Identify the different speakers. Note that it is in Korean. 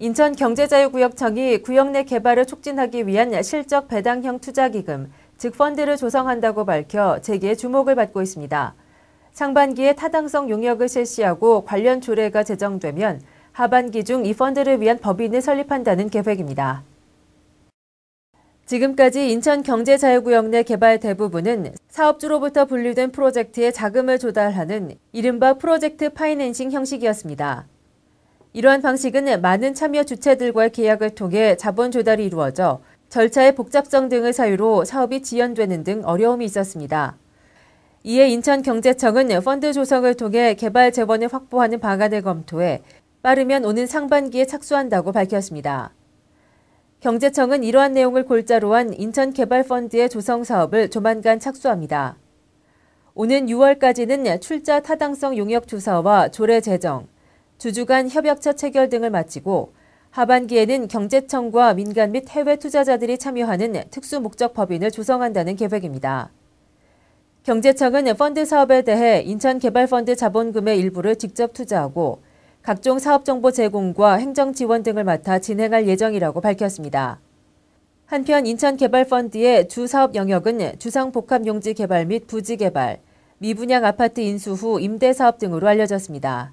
Speaker 1: 인천경제자유구역청이 구역 내 개발을 촉진하기 위한 실적 배당형 투자기금, 즉 펀드를 조성한다고 밝혀 재계의 주목을 받고 있습니다. 상반기에 타당성 용역을 실시하고 관련 조례가 제정되면 하반기 중 이 펀드를 위한 법인을 설립한다는 계획입니다. 지금까지 인천경제자유구역 내 개발 대부분은 사업주로부터 분류된 프로젝트에 자금을 조달하는 이른바 프로젝트 파이낸싱 형식이었습니다. 이러한 방식은 많은 참여 주체들과의 계약을 통해 자본 조달이 이루어져 절차의 복잡성 등의 사유로 사업이 지연되는 등 어려움이 있었습니다. 이에 인천경제청은 펀드 조성을 통해 개발 재원을 확보하는 방안을 검토해 빠르면 오는 상반기에 착수한다고 밝혔습니다. 경제청은 이러한 내용을 골자로 한 인천개발펀드의 조성 사업을 조만간 착수합니다. 오는 6월까지는 출자 타당성 용역 조사와 조례 제정, 주주간 협약처 체결 등을 마치고 하반기에는 경제청과 민간 및 해외 투자자들이 참여하는 특수 목적 법인을 조성한다는 계획입니다. 경제청은 펀드 사업에 대해 인천개발펀드 자본금의 일부를 직접 투자하고 각종 사업 정보 제공과 행정 지원 등을 맡아 진행할 예정이라고 밝혔습니다. 한편 인천개발펀드의 주 사업 영역은 주상복합용지 개발 및 부지 개발, 미분양 아파트 인수 후 임대 사업 등으로 알려졌습니다.